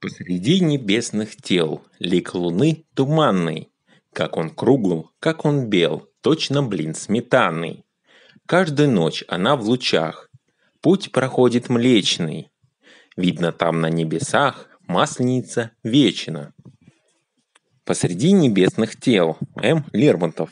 Посреди небесных тел лик луны туманный, Как он кругл, как он бел, точно блин сметанный. Каждую ночь она в лучах, путь проходит млечный. Видно там на небесах масленица вечна. Посреди небесных тел. М. Лермонтов.